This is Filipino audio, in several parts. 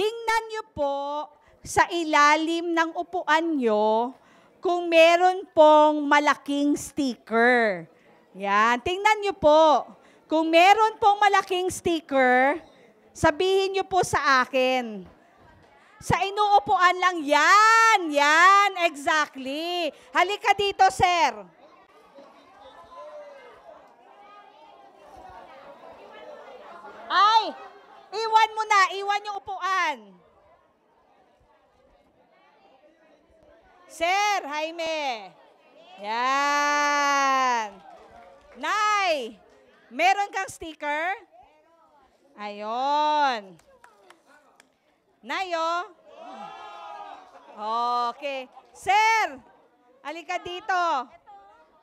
tingnan niyo po sa ilalim ng upuan niyo kung meron pong malaking sticker. Yan, tingnan niyo po. Kung meron pong malaking sticker, sabihin niyo po sa akin. Sa inuupuan lang, yan, yan, exactly. Halika dito, sir. Ay, iwan mo na, iwan yung upuan. Ayan. Sir Jaime. Yan. Nay, meron kang sticker? Ayon. Nayo? Oh. Okay. Sir, alika dito.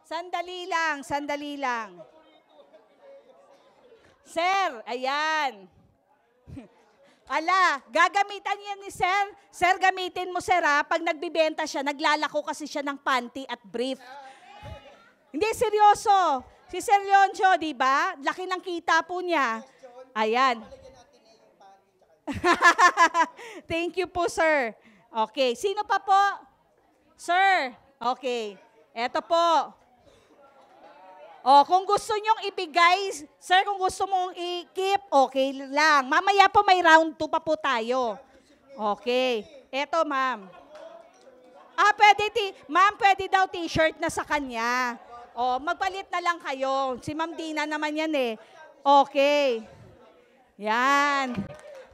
Sandali lang, sandali lang. Sir, ayan. Ala, gagamitan yan ni sir. Sir, gamitin mo sir ha. Pag nagbibenta siya, naglalako kasi siya ng panty at brief. Hindi, seryoso. Si Sir Leoncio, di ba? Laki ng kita po niya. Ayan. Thank you po, sir. Okay. Sino pa po? Sir. Okay. Eto po. Oh, kung gusto nyong ibigay, sir, kung gusto mong i-keep, okay lang. Mamaya po may round 2 pa po tayo. Okay. Eto, ma'am. Ah, pwede, ti ma'am, pwede daw t-shirt na sa kanya. Oh, magpalit na lang kayo. Si Ma'am Dina naman yan eh. Okay. Yan.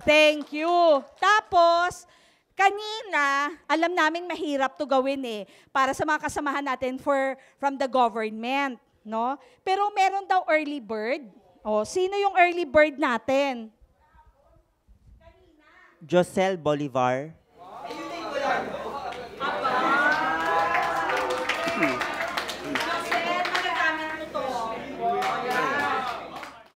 Thank you. Tapos, Kanina, alam namin mahirap to gawin eh, para sa mga kasamahan natin for, from the government no? Pero meron daw early bird. Oh, sino yung early bird natin? Josel Bolivar.